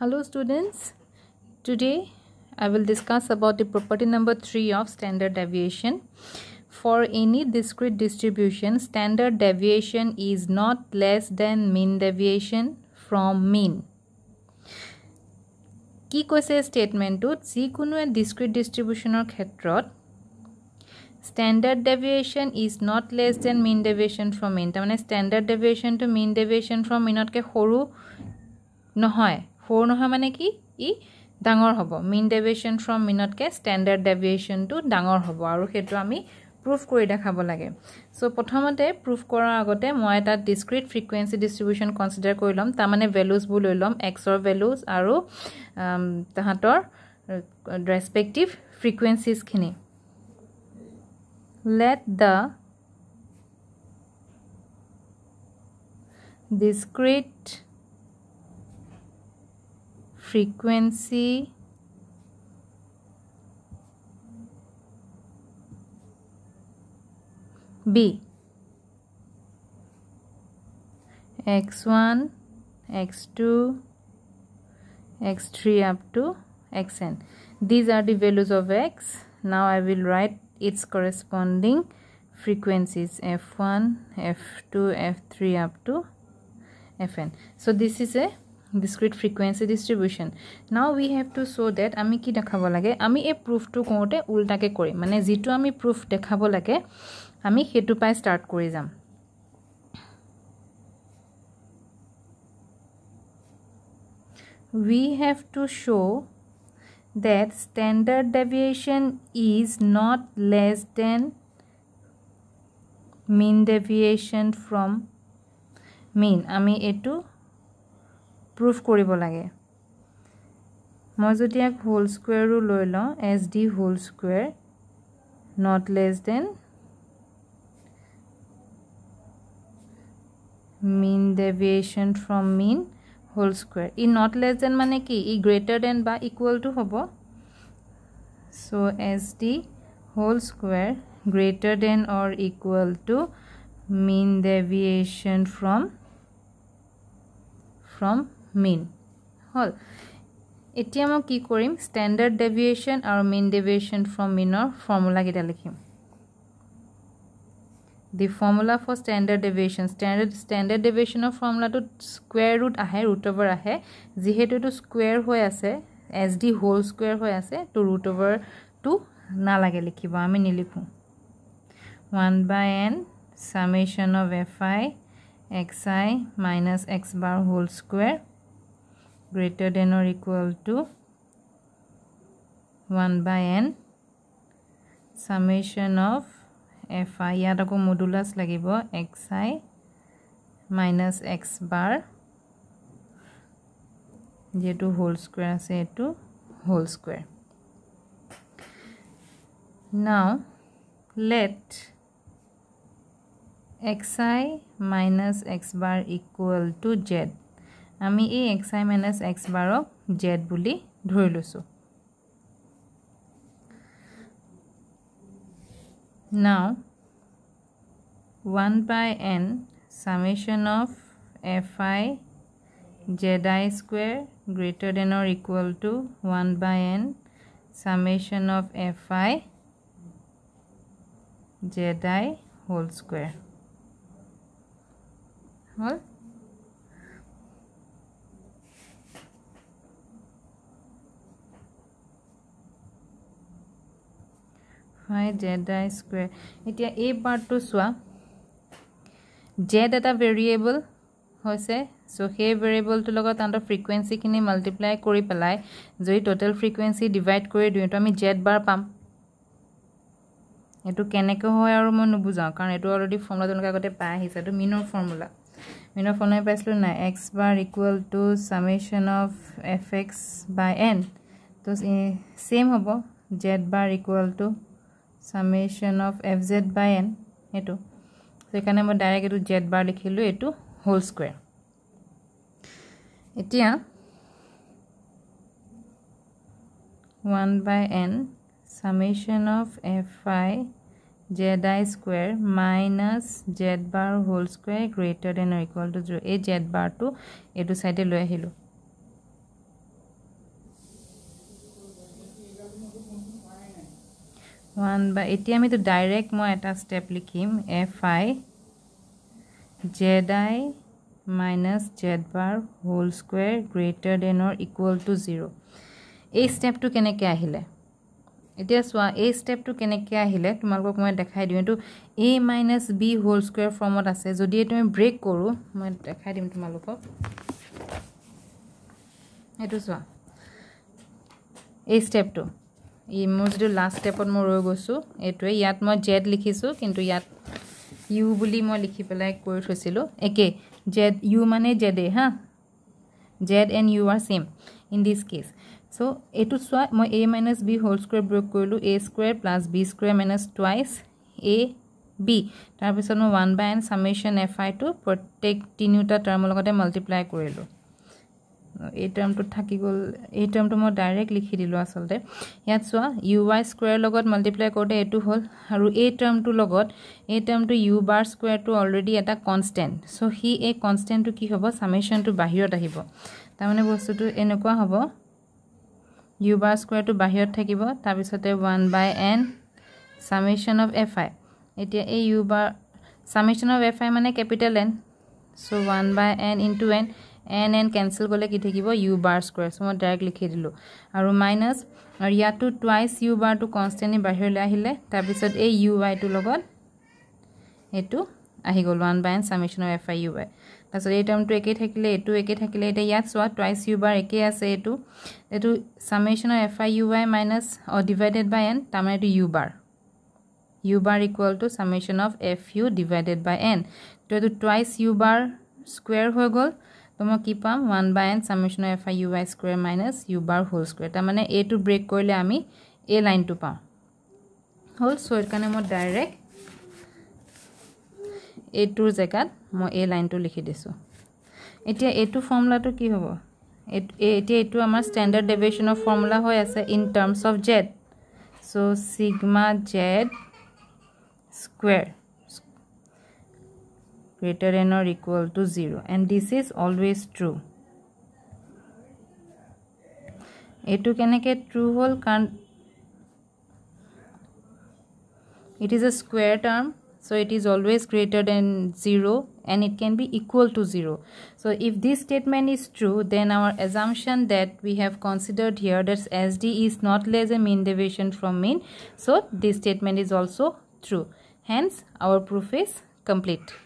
hello students today i will discuss about the property number 3 of standard deviation for any discrete distribution standard deviation is not less than mean deviation from mean কি কৈছে ষ্টেটমেণ্টটোত যিকোনো discrete ডিষ্ট্ৰিবিউশ্যনৰ ক্ষেত্ৰত standard deviation is not less than mean deviation from mean তাৰমানে standard ডেভিয়েশ্যনটো mean deviation from মেইনতকৈ সৰু নহয় ফ'ৰ নহয় মানে কি ই ডাঙৰ হ'ব মিন ডেভিয়েশ্যন ফ্ৰম মিনতকৈ ষ্টেণ্ডাৰ্ড ডেভিয়েশ্যনটো ডাঙৰ হ'ব আৰু সেইটো আমি প্ৰুফ কৰি দেখাব লাগে চ' প্ৰথমতে প্ৰুফ কৰাৰ আগতে মই এটা ডিছক্ৰিট ফ্ৰিকুৱেঞ্চি ডিষ্ট্ৰিবিউশ্যন কনচিডাৰ কৰি ল'ম তাৰমানে ভেলুজবোৰ লৈ ল'ম এক্সৰ ভেলুজ আৰু তাহাঁতৰ ৰেচপেক্টিভ ফ্ৰিকুৱেঞ্চিজখিনি let the discrete frequency B x1 x2 x3 up to xn these are the values of x now i will write its corresponding frequencies f1 f2 f3 up to fn so this is a discrete frequency distribution now we have to show that আমি কি দেখাব লাগে আমি এই প্ৰুফটো কৰোঁতে উল্টাকৈ কৰিম মানে যিটো আমি প্ৰুফ দেখাব লাগে আমি সেইটো পাই ষ্টাৰ্ট কৰি যাম we have to show that standard deviation is not less than mean deviation from mean আমি এইটো প্ৰুফ কৰিব লাগে মই যদি ইয়াক হোল স্কুৱেৰো লৈ লওঁ S D whole square not less than mean deviation from mean whole square ই নট লেছ দেন মানে কি ই গ্ৰেটাৰ দেন বা ইকুৱেলটো হ'ব so' S D whole square greater than or equal to mean deviation from from mean হ'ল এতিয়া মই কি কৰিম ষ্টেণ্ডাৰ্ড ডেভিয়েশ্যন আৰু মেইন ডেভিয়েশ্যন ফ্ৰম মিনৰ ফৰ্মুলাকেইটা লিখিম the formula for standard deviation standard standard ডেভিয়েশ্যনৰ ফৰ্মুলাটোত স্কুৱেৰ ৰুট আহে ৰুট অভাৰ আহে যিহেতু এইটো স্কুৱেৰ হৈ আছে এচ ডি হোল স্কুৱেৰ হৈ আছে তো ৰুট অভাৰটো নালাগে লিখিব আমি নিলিখোঁ one by N summation of F I X I minus X bar whole square greater than or equal to 1 by n summation of fi ইয়াত আকৌ মডুলাছ লাগিব X I minus X bar যিহেতু whole square আছে এইটো whole square now let X I minus X bar equal to Z আমি এই X I minus X বাৰক Z বুলি ধৰি লৈছোঁ now one by N summation of F I Z I square greater দেনৰ equal to one by N summation of F I Z I whole square হ'ল হয় Z I square এতিয়া এই পাৰ্টটো চোৱা জেড এটা ভেৰিয়েবল হৈছে চ' সেই ভেৰিয়েবলটোৰ লগত তাহাঁতৰ ফ্ৰিকুৱেঞ্চিখিনি মাল্টিপ্লাই কৰি পেলাই যদি ট'টেল ফ্ৰিকুৱেঞ্চি ডিভাইড কৰি দিওঁ এইটো আমি জেড বাৰ পাম এইটো কেনেকৈ হয় আৰু মই নুবুজাওঁ কাৰণ এইটো অলৰেডি ফৰ্মুলা তেওঁলোকে আগতে পাই আহিছে এইটো মিনৰ ফৰ্মুলা মিনৰ ফৰ্মুলা পাইছিলোঁ নাই X bar equal to summation of F X by N ত' চেম হ'ব Z bar equal to summation of F Z by N সেইটো সেইকাৰণে মই ডাইৰেক্ট এইটো জেড বাৰ লিখিলোঁ এইটো হোল স্কুৱেৰ এতিয়া one by N summation of F I Z I square minus Z bar whole square greater than equal to zero' এই Z বাৰটো এইটো ছাইডে লৈ আহিলোঁ ওৱান বা এতিয়া আমিতো ডাইৰেক্ট মই এটা ষ্টেপ লিখিম F I Z I minus Z bar whole square greater দেনৰ ইকুৱেল টু জিৰ' এই ষ্টেপটো কেনেকৈ আহিলে এতিয়া চোৱা এই ষ্টেপটো কেনেকৈ আহিলে তোমালোকক মই দেখাই দিওঁ এইটো A minus B whole square ফৰ্মত আছে যদি এইটো মই ব্ৰেক কৰোঁ মই দেখাই দিম তোমালোকক এইটো চোৱা এই ষ্টেপটো ই মোৰ যিটো লাষ্ট ষ্টেপত মই ৰৈ গৈছোঁ এইটোৱে ইয়াত মই জেড লিখিছোঁ কিন্তু ইয়াত ইউ বুলি মই লিখি পেলাই কৰি থৈছিলোঁ একেই জেদ ইউ মানে জেদে হা Z and U are same in this case so' এইটো চোৱা মই A minus B whole square break কৰিলোঁ A square plus B square minus twice A B তাৰপিছত মই one by N summation F আইটো প্ৰত্যেক তিনিওটা টাৰ্মৰ লগতে মাল্টিপ্লাই কৰিলোঁ এই টাৰ্মটোত থাকি গ'ল এই টাৰ্মটো মই ডাইৰেক্ট লিখি দিলোঁ আচলতে ইয়াত চোৱা ইউ ৱাই স্কুৱেৰ লগত মাল্টিপ্লাই কৰোঁতে এইটো হ'ল আৰু এই টাৰ্মটোৰ লগত এই টাৰ্মটো ইউ বাৰ স্কুৱেৰটো অলৰেডি এটা কনষ্টেণ্ট চ' সি এই কনষ্টেণ্টটো কি হ'ব চামেশ্যনটো বাহিৰত আহিব তাৰমানে বস্তুটো এনেকুৱা হ'ব ইউ বাৰ স্কুৱেৰটো বাহিৰত থাকিব তাৰপিছতে one by N summation of F I এতিয়া এই U bar summation of F I মানে capital N so' one by N into N N N cancel কৰিলে কি থাকিব ইউ বাৰ স্কুৱাৰ চ' মই ডাইৰেক্ট লিখি দিলোঁ আৰু মাইনাছ আৰু ইয়াতটো টুৱাইচ ইউ বাৰটো কনষ্টেণ্টলি বাহিৰলৈ আহিলে তাৰপিছত এই ইউ ৱাইটোৰ লগত এইটো আহি গ'ল one by N summation of F I U Y তাৰপিছত এই টাৰ্মটো একেই থাকিলে এইটো একেই থাকিলে এতিয়া ইয়াত চোৱা টুৱাইচ ইউ বাৰ একেই আছে এইটো এইটো summation of F I U Y minus অ ডিভাইডেড বাই এন তাৰমানে এইটো U bar U bar equal to summation of F U divided by N ত' এইটো টুৱাইচ ইউ বাৰ স্কুৱেৰ হৈ গ'ল তোমাক কি পাম one by N summation F I U by square minus U bar whole square তাৰমানে এইটো ব্ৰেক কৰিলে আমি এই লাইনটো পাওঁ হ'ল চ' সেইকাৰণে মই ডাইৰেক্ট এইটোৰ জেগাত মই এই লাইনটো লিখি দিছোঁ এতিয়া এইটো ফৰ্মুলাটো কি হ'ব এই এতিয়া এইটো আমাৰ ষ্টেণ্ডাৰ্ড ডেভিয়েশ্যনৰ ফৰ্মুলা হৈ আছে in terms of Z so' sigma Z square greater than or equal to 0 and this is always true এইটো কেনেকৈ true হ'ল কাৰণ it is a square term so it is always greater than 0 and it can be equal to 0 so if this statement is true then our assumption that we have considered here that SD is not less a mean deviation from mean so this statement is also true hence our proof is complete